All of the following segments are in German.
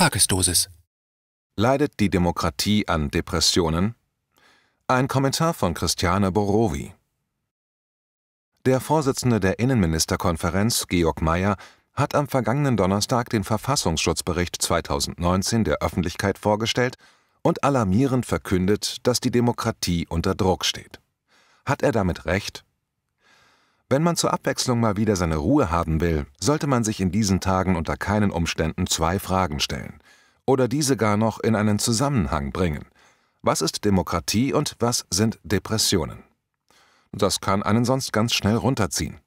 Tagesdosis. Leidet die Demokratie an Depressionen? Ein Kommentar von Christiane Borowi. Der Vorsitzende der Innenministerkonferenz, Georg Mayer, hat am vergangenen Donnerstag den Verfassungsschutzbericht 2019 der Öffentlichkeit vorgestellt und alarmierend verkündet, dass die Demokratie unter Druck steht. Hat er damit recht? Wenn man zur Abwechslung mal wieder seine Ruhe haben will, sollte man sich in diesen Tagen unter keinen Umständen zwei Fragen stellen oder diese gar noch in einen Zusammenhang bringen. Was ist Demokratie und was sind Depressionen? Das kann einen sonst ganz schnell runterziehen.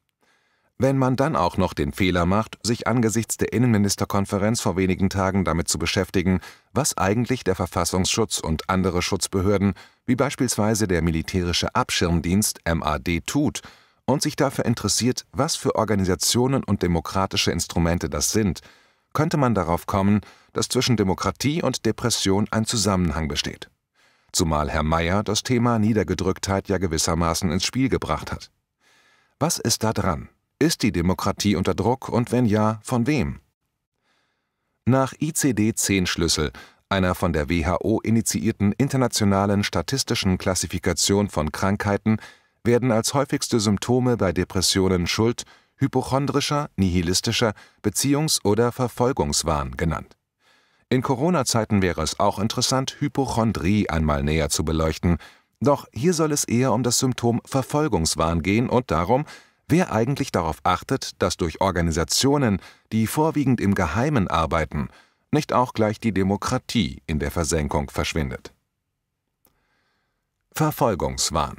Wenn man dann auch noch den Fehler macht, sich angesichts der Innenministerkonferenz vor wenigen Tagen damit zu beschäftigen, was eigentlich der Verfassungsschutz und andere Schutzbehörden, wie beispielsweise der militärische Abschirmdienst MAD, tut, und sich dafür interessiert, was für Organisationen und demokratische Instrumente das sind, könnte man darauf kommen, dass zwischen Demokratie und Depression ein Zusammenhang besteht. Zumal Herr Mayer das Thema Niedergedrücktheit ja gewissermaßen ins Spiel gebracht hat. Was ist da dran? Ist die Demokratie unter Druck und wenn ja, von wem? Nach ICD-10-Schlüssel, einer von der WHO initiierten internationalen statistischen Klassifikation von Krankheiten, werden als häufigste Symptome bei Depressionen Schuld, hypochondrischer, nihilistischer Beziehungs- oder Verfolgungswahn genannt. In Corona-Zeiten wäre es auch interessant, Hypochondrie einmal näher zu beleuchten, doch hier soll es eher um das Symptom Verfolgungswahn gehen und darum, wer eigentlich darauf achtet, dass durch Organisationen, die vorwiegend im Geheimen arbeiten, nicht auch gleich die Demokratie in der Versenkung verschwindet. Verfolgungswahn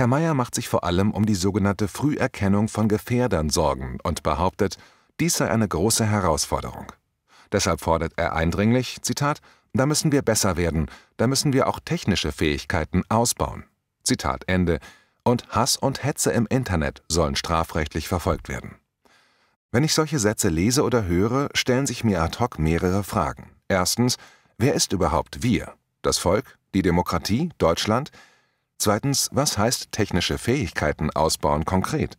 Herr Mayer macht sich vor allem um die sogenannte Früherkennung von Gefährdern Sorgen und behauptet, dies sei eine große Herausforderung. Deshalb fordert er eindringlich, Zitat, da müssen wir besser werden, da müssen wir auch technische Fähigkeiten ausbauen. Zitat Ende. Und Hass und Hetze im Internet sollen strafrechtlich verfolgt werden. Wenn ich solche Sätze lese oder höre, stellen sich mir ad hoc mehrere Fragen. Erstens, wer ist überhaupt wir? Das Volk? Die Demokratie? Deutschland? Zweitens, was heißt technische Fähigkeiten ausbauen konkret?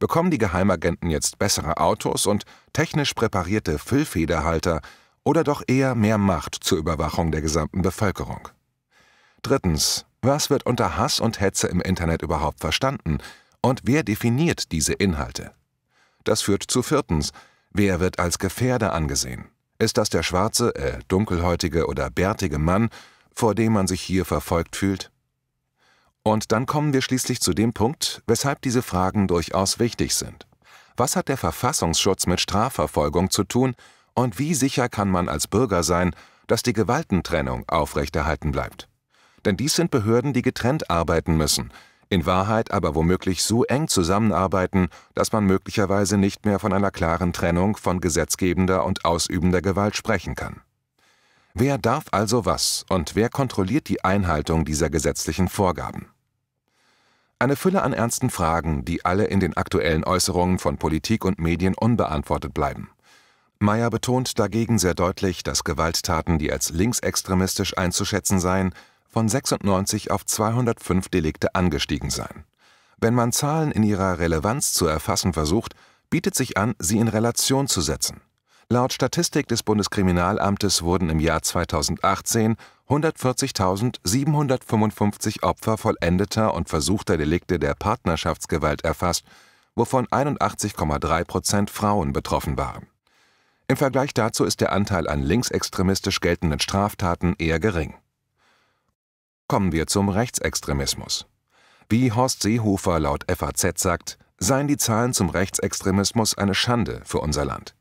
Bekommen die Geheimagenten jetzt bessere Autos und technisch präparierte Füllfederhalter oder doch eher mehr Macht zur Überwachung der gesamten Bevölkerung? Drittens, was wird unter Hass und Hetze im Internet überhaupt verstanden und wer definiert diese Inhalte? Das führt zu viertens, wer wird als Gefährder angesehen? Ist das der schwarze, äh, dunkelhäutige oder bärtige Mann, vor dem man sich hier verfolgt fühlt? Und dann kommen wir schließlich zu dem Punkt, weshalb diese Fragen durchaus wichtig sind. Was hat der Verfassungsschutz mit Strafverfolgung zu tun und wie sicher kann man als Bürger sein, dass die Gewaltentrennung aufrechterhalten bleibt? Denn dies sind Behörden, die getrennt arbeiten müssen, in Wahrheit aber womöglich so eng zusammenarbeiten, dass man möglicherweise nicht mehr von einer klaren Trennung von gesetzgebender und ausübender Gewalt sprechen kann. Wer darf also was und wer kontrolliert die Einhaltung dieser gesetzlichen Vorgaben? Eine Fülle an ernsten Fragen, die alle in den aktuellen Äußerungen von Politik und Medien unbeantwortet bleiben. Meyer betont dagegen sehr deutlich, dass Gewalttaten, die als linksextremistisch einzuschätzen seien, von 96 auf 205 Delikte angestiegen seien. Wenn man Zahlen in ihrer Relevanz zu erfassen versucht, bietet sich an, sie in Relation zu setzen. Laut Statistik des Bundeskriminalamtes wurden im Jahr 2018 140.755 Opfer vollendeter und versuchter Delikte der Partnerschaftsgewalt erfasst, wovon 81,3 Prozent Frauen betroffen waren. Im Vergleich dazu ist der Anteil an linksextremistisch geltenden Straftaten eher gering. Kommen wir zum Rechtsextremismus. Wie Horst Seehofer laut FAZ sagt, seien die Zahlen zum Rechtsextremismus eine Schande für unser Land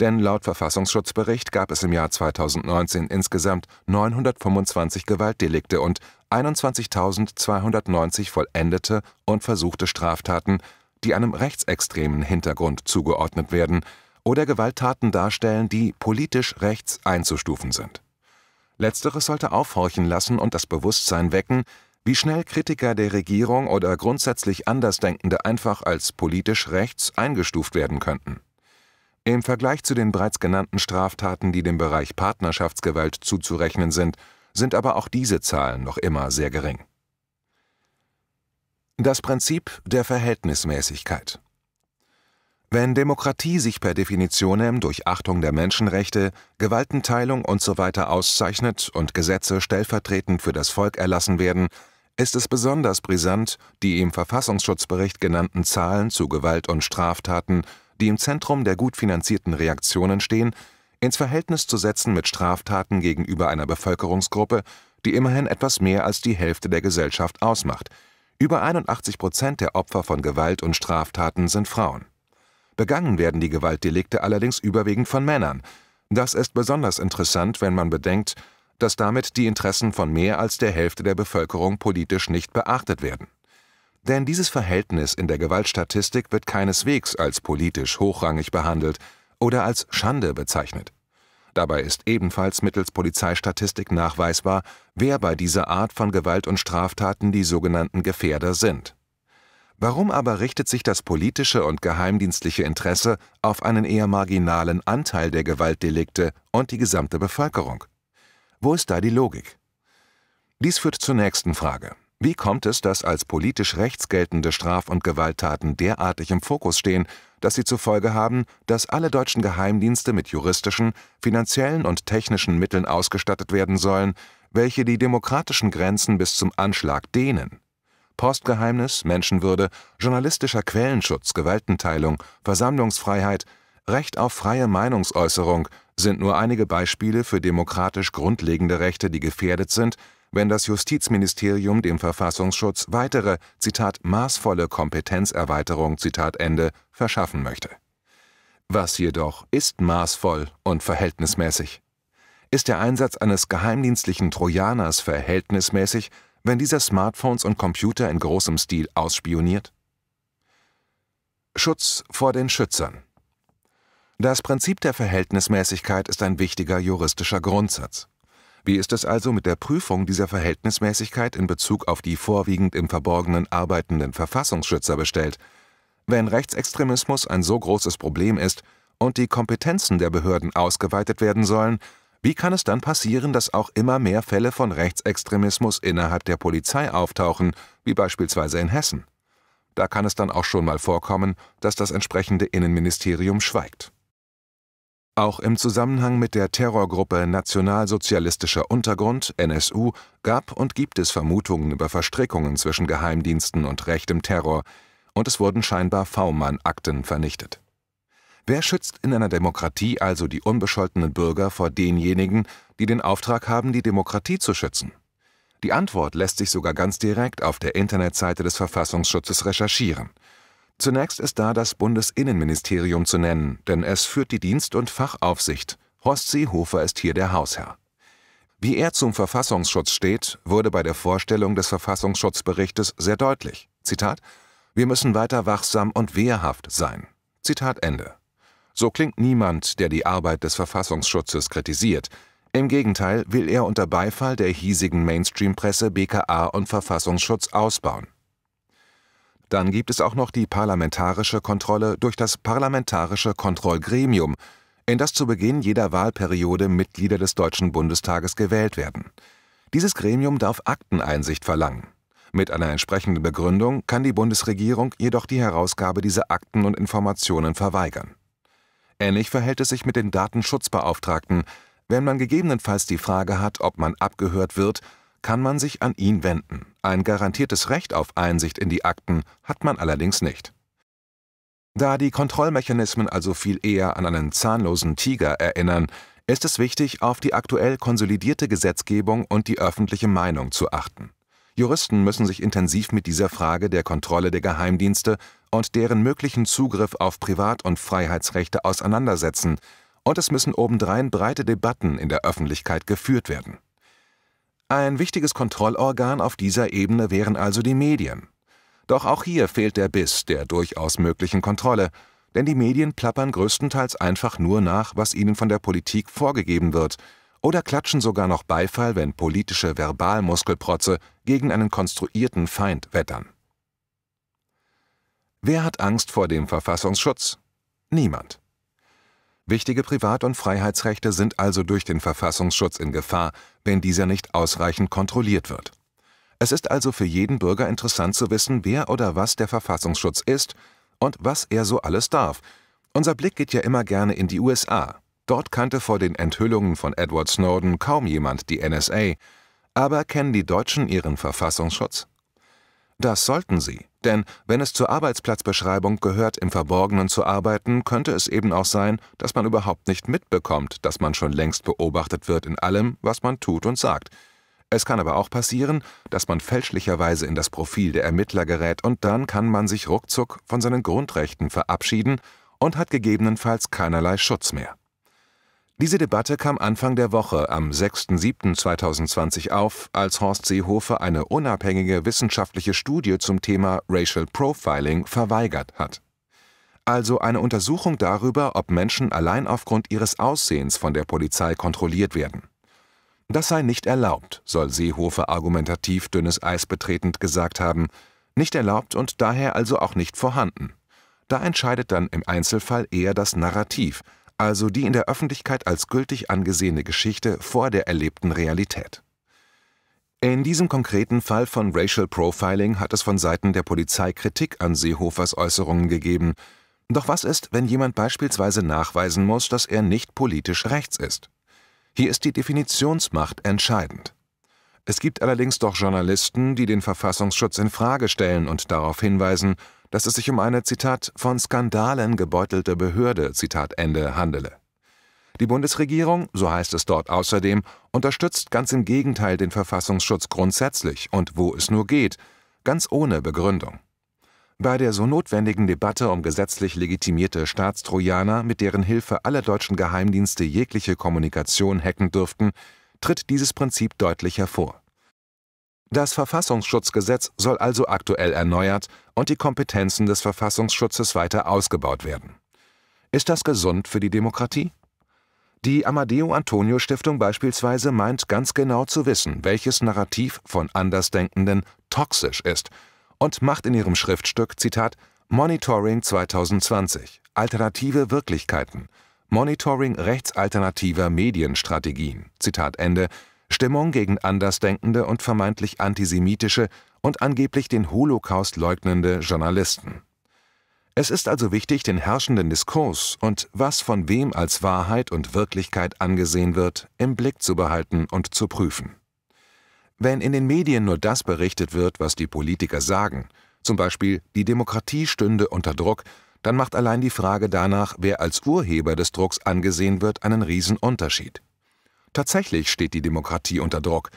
denn laut Verfassungsschutzbericht gab es im Jahr 2019 insgesamt 925 Gewaltdelikte und 21.290 vollendete und versuchte Straftaten, die einem rechtsextremen Hintergrund zugeordnet werden oder Gewalttaten darstellen, die politisch rechts einzustufen sind. Letzteres sollte aufhorchen lassen und das Bewusstsein wecken, wie schnell Kritiker der Regierung oder grundsätzlich Andersdenkende einfach als politisch rechts eingestuft werden könnten. Im Vergleich zu den bereits genannten Straftaten, die dem Bereich Partnerschaftsgewalt zuzurechnen sind, sind aber auch diese Zahlen noch immer sehr gering. Das Prinzip der Verhältnismäßigkeit Wenn Demokratie sich per Definitionem durch Achtung der Menschenrechte, Gewaltenteilung usw. So auszeichnet und Gesetze stellvertretend für das Volk erlassen werden, ist es besonders brisant, die im Verfassungsschutzbericht genannten Zahlen zu Gewalt und Straftaten die im Zentrum der gut finanzierten Reaktionen stehen, ins Verhältnis zu setzen mit Straftaten gegenüber einer Bevölkerungsgruppe, die immerhin etwas mehr als die Hälfte der Gesellschaft ausmacht. Über 81 Prozent der Opfer von Gewalt und Straftaten sind Frauen. Begangen werden die Gewaltdelikte allerdings überwiegend von Männern. Das ist besonders interessant, wenn man bedenkt, dass damit die Interessen von mehr als der Hälfte der Bevölkerung politisch nicht beachtet werden. Denn dieses Verhältnis in der Gewaltstatistik wird keineswegs als politisch hochrangig behandelt oder als Schande bezeichnet. Dabei ist ebenfalls mittels Polizeistatistik nachweisbar, wer bei dieser Art von Gewalt und Straftaten die sogenannten Gefährder sind. Warum aber richtet sich das politische und geheimdienstliche Interesse auf einen eher marginalen Anteil der Gewaltdelikte und die gesamte Bevölkerung? Wo ist da die Logik? Dies führt zur nächsten Frage. Wie kommt es, dass als politisch rechts geltende Straf- und Gewalttaten derartig im Fokus stehen, dass sie zur Folge haben, dass alle deutschen Geheimdienste mit juristischen, finanziellen und technischen Mitteln ausgestattet werden sollen, welche die demokratischen Grenzen bis zum Anschlag dehnen? Postgeheimnis, Menschenwürde, journalistischer Quellenschutz, Gewaltenteilung, Versammlungsfreiheit, Recht auf freie Meinungsäußerung sind nur einige Beispiele für demokratisch grundlegende Rechte, die gefährdet sind, wenn das Justizministerium dem Verfassungsschutz weitere, Zitat, maßvolle Kompetenzerweiterung, Zitat Ende, verschaffen möchte. Was jedoch ist maßvoll und verhältnismäßig? Ist der Einsatz eines geheimdienstlichen Trojaners verhältnismäßig, wenn dieser Smartphones und Computer in großem Stil ausspioniert? Schutz vor den Schützern. Das Prinzip der Verhältnismäßigkeit ist ein wichtiger juristischer Grundsatz. Wie ist es also mit der Prüfung dieser Verhältnismäßigkeit in Bezug auf die vorwiegend im Verborgenen arbeitenden Verfassungsschützer bestellt? Wenn Rechtsextremismus ein so großes Problem ist und die Kompetenzen der Behörden ausgeweitet werden sollen, wie kann es dann passieren, dass auch immer mehr Fälle von Rechtsextremismus innerhalb der Polizei auftauchen, wie beispielsweise in Hessen? Da kann es dann auch schon mal vorkommen, dass das entsprechende Innenministerium schweigt. Auch im Zusammenhang mit der Terrorgruppe Nationalsozialistischer Untergrund NSU gab und gibt es Vermutungen über Verstrickungen zwischen Geheimdiensten und rechtem Terror, und es wurden scheinbar V-Mann-Akten vernichtet. Wer schützt in einer Demokratie also die unbescholtenen Bürger vor denjenigen, die den Auftrag haben, die Demokratie zu schützen? Die Antwort lässt sich sogar ganz direkt auf der Internetseite des Verfassungsschutzes recherchieren – Zunächst ist da das Bundesinnenministerium zu nennen, denn es führt die Dienst- und Fachaufsicht. Horst Seehofer ist hier der Hausherr. Wie er zum Verfassungsschutz steht, wurde bei der Vorstellung des Verfassungsschutzberichtes sehr deutlich. Zitat: Wir müssen weiter wachsam und wehrhaft sein. Zitat Ende. So klingt niemand, der die Arbeit des Verfassungsschutzes kritisiert. Im Gegenteil will er unter Beifall der hiesigen Mainstream-Presse BKA und Verfassungsschutz ausbauen. Dann gibt es auch noch die parlamentarische Kontrolle durch das Parlamentarische Kontrollgremium, in das zu Beginn jeder Wahlperiode Mitglieder des Deutschen Bundestages gewählt werden. Dieses Gremium darf Akteneinsicht verlangen. Mit einer entsprechenden Begründung kann die Bundesregierung jedoch die Herausgabe dieser Akten und Informationen verweigern. Ähnlich verhält es sich mit den Datenschutzbeauftragten, wenn man gegebenenfalls die Frage hat, ob man abgehört wird kann man sich an ihn wenden. Ein garantiertes Recht auf Einsicht in die Akten hat man allerdings nicht. Da die Kontrollmechanismen also viel eher an einen zahnlosen Tiger erinnern, ist es wichtig, auf die aktuell konsolidierte Gesetzgebung und die öffentliche Meinung zu achten. Juristen müssen sich intensiv mit dieser Frage der Kontrolle der Geheimdienste und deren möglichen Zugriff auf Privat- und Freiheitsrechte auseinandersetzen, und es müssen obendrein breite Debatten in der Öffentlichkeit geführt werden. Ein wichtiges Kontrollorgan auf dieser Ebene wären also die Medien. Doch auch hier fehlt der Biss der durchaus möglichen Kontrolle, denn die Medien plappern größtenteils einfach nur nach, was ihnen von der Politik vorgegeben wird, oder klatschen sogar noch Beifall, wenn politische Verbalmuskelprotze gegen einen konstruierten Feind wettern. Wer hat Angst vor dem Verfassungsschutz? Niemand. Wichtige Privat- und Freiheitsrechte sind also durch den Verfassungsschutz in Gefahr, wenn dieser nicht ausreichend kontrolliert wird. Es ist also für jeden Bürger interessant zu wissen, wer oder was der Verfassungsschutz ist und was er so alles darf. Unser Blick geht ja immer gerne in die USA. Dort kannte vor den Enthüllungen von Edward Snowden kaum jemand die NSA. Aber kennen die Deutschen ihren Verfassungsschutz? Das sollten sie, denn wenn es zur Arbeitsplatzbeschreibung gehört, im Verborgenen zu arbeiten, könnte es eben auch sein, dass man überhaupt nicht mitbekommt, dass man schon längst beobachtet wird in allem, was man tut und sagt. Es kann aber auch passieren, dass man fälschlicherweise in das Profil der Ermittler gerät und dann kann man sich ruckzuck von seinen Grundrechten verabschieden und hat gegebenenfalls keinerlei Schutz mehr. Diese Debatte kam Anfang der Woche am 6.7.2020 auf, als Horst Seehofer eine unabhängige wissenschaftliche Studie zum Thema Racial Profiling verweigert hat. Also eine Untersuchung darüber, ob Menschen allein aufgrund ihres Aussehens von der Polizei kontrolliert werden. Das sei nicht erlaubt, soll Seehofer argumentativ dünnes Eis betretend gesagt haben, nicht erlaubt und daher also auch nicht vorhanden. Da entscheidet dann im Einzelfall eher das Narrativ, also die in der Öffentlichkeit als gültig angesehene Geschichte vor der erlebten Realität. In diesem konkreten Fall von Racial Profiling hat es von Seiten der Polizei Kritik an Seehofers Äußerungen gegeben. Doch was ist, wenn jemand beispielsweise nachweisen muss, dass er nicht politisch rechts ist? Hier ist die Definitionsmacht entscheidend. Es gibt allerdings doch Journalisten, die den Verfassungsschutz in Frage stellen und darauf hinweisen, dass es sich um eine, Zitat, von Skandalen gebeutelte Behörde, Zitat Ende, handele. Die Bundesregierung, so heißt es dort außerdem, unterstützt ganz im Gegenteil den Verfassungsschutz grundsätzlich und wo es nur geht, ganz ohne Begründung. Bei der so notwendigen Debatte um gesetzlich legitimierte Staatstrojaner, mit deren Hilfe alle deutschen Geheimdienste jegliche Kommunikation hacken dürften, tritt dieses Prinzip deutlich hervor. Das Verfassungsschutzgesetz soll also aktuell erneuert und die Kompetenzen des Verfassungsschutzes weiter ausgebaut werden. Ist das gesund für die Demokratie? Die Amadeo-Antonio-Stiftung beispielsweise meint ganz genau zu wissen, welches Narrativ von Andersdenkenden toxisch ist und macht in ihrem Schriftstück, Zitat, Monitoring 2020, alternative Wirklichkeiten, Monitoring rechtsalternativer Medienstrategien, Zitat Ende, Stimmung gegen andersdenkende und vermeintlich antisemitische und angeblich den Holocaust leugnende Journalisten. Es ist also wichtig, den herrschenden Diskurs und was von wem als Wahrheit und Wirklichkeit angesehen wird, im Blick zu behalten und zu prüfen. Wenn in den Medien nur das berichtet wird, was die Politiker sagen, zum Beispiel die Demokratie stünde unter Druck, dann macht allein die Frage danach, wer als Urheber des Drucks angesehen wird, einen Riesenunterschied. Tatsächlich steht die Demokratie unter Druck,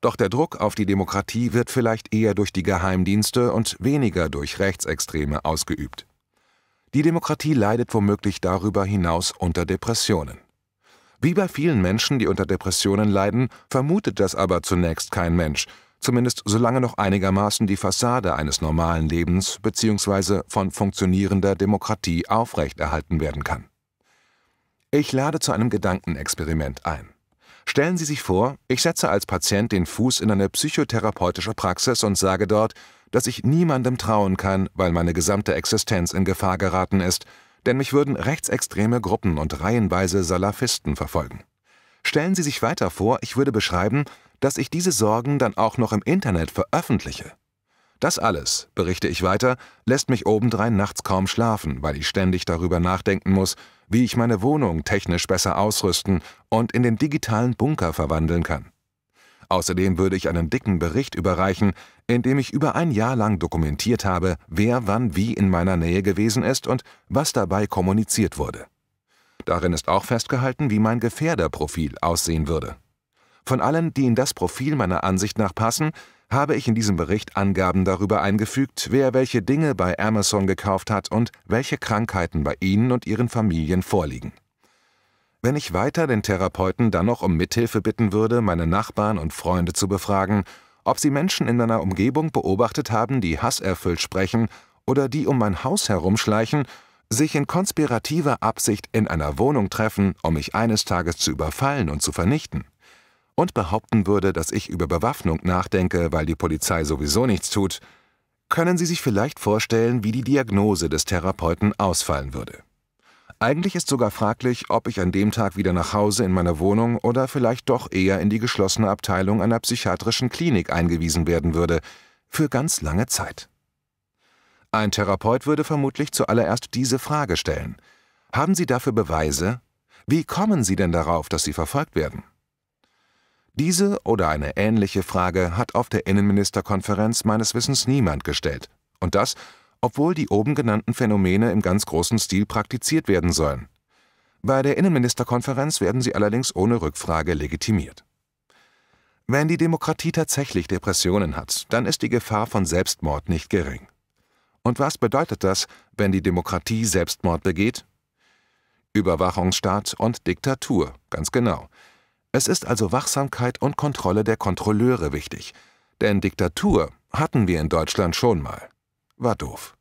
doch der Druck auf die Demokratie wird vielleicht eher durch die Geheimdienste und weniger durch Rechtsextreme ausgeübt. Die Demokratie leidet womöglich darüber hinaus unter Depressionen. Wie bei vielen Menschen, die unter Depressionen leiden, vermutet das aber zunächst kein Mensch, zumindest solange noch einigermaßen die Fassade eines normalen Lebens bzw. von funktionierender Demokratie aufrechterhalten werden kann. Ich lade zu einem Gedankenexperiment ein. Stellen Sie sich vor, ich setze als Patient den Fuß in eine psychotherapeutische Praxis und sage dort, dass ich niemandem trauen kann, weil meine gesamte Existenz in Gefahr geraten ist, denn mich würden rechtsextreme Gruppen und reihenweise Salafisten verfolgen. Stellen Sie sich weiter vor, ich würde beschreiben, dass ich diese Sorgen dann auch noch im Internet veröffentliche. Das alles, berichte ich weiter, lässt mich obendrein nachts kaum schlafen, weil ich ständig darüber nachdenken muss, wie ich meine Wohnung technisch besser ausrüsten und in den digitalen Bunker verwandeln kann. Außerdem würde ich einen dicken Bericht überreichen, in dem ich über ein Jahr lang dokumentiert habe, wer wann wie in meiner Nähe gewesen ist und was dabei kommuniziert wurde. Darin ist auch festgehalten, wie mein Gefährderprofil aussehen würde. Von allen, die in das Profil meiner Ansicht nach passen, habe ich in diesem Bericht Angaben darüber eingefügt, wer welche Dinge bei Amazon gekauft hat und welche Krankheiten bei Ihnen und Ihren Familien vorliegen. Wenn ich weiter den Therapeuten dann noch um Mithilfe bitten würde, meine Nachbarn und Freunde zu befragen, ob sie Menschen in meiner Umgebung beobachtet haben, die hasserfüllt sprechen oder die um mein Haus herumschleichen, sich in konspirativer Absicht in einer Wohnung treffen, um mich eines Tages zu überfallen und zu vernichten und behaupten würde, dass ich über Bewaffnung nachdenke, weil die Polizei sowieso nichts tut, können Sie sich vielleicht vorstellen, wie die Diagnose des Therapeuten ausfallen würde. Eigentlich ist sogar fraglich, ob ich an dem Tag wieder nach Hause in meiner Wohnung oder vielleicht doch eher in die geschlossene Abteilung einer psychiatrischen Klinik eingewiesen werden würde, für ganz lange Zeit. Ein Therapeut würde vermutlich zuallererst diese Frage stellen. Haben Sie dafür Beweise? Wie kommen Sie denn darauf, dass Sie verfolgt werden? Diese oder eine ähnliche Frage hat auf der Innenministerkonferenz meines Wissens niemand gestellt. Und das, obwohl die oben genannten Phänomene im ganz großen Stil praktiziert werden sollen. Bei der Innenministerkonferenz werden sie allerdings ohne Rückfrage legitimiert. Wenn die Demokratie tatsächlich Depressionen hat, dann ist die Gefahr von Selbstmord nicht gering. Und was bedeutet das, wenn die Demokratie Selbstmord begeht? Überwachungsstaat und Diktatur, ganz genau. Es ist also Wachsamkeit und Kontrolle der Kontrolleure wichtig. Denn Diktatur hatten wir in Deutschland schon mal. War doof.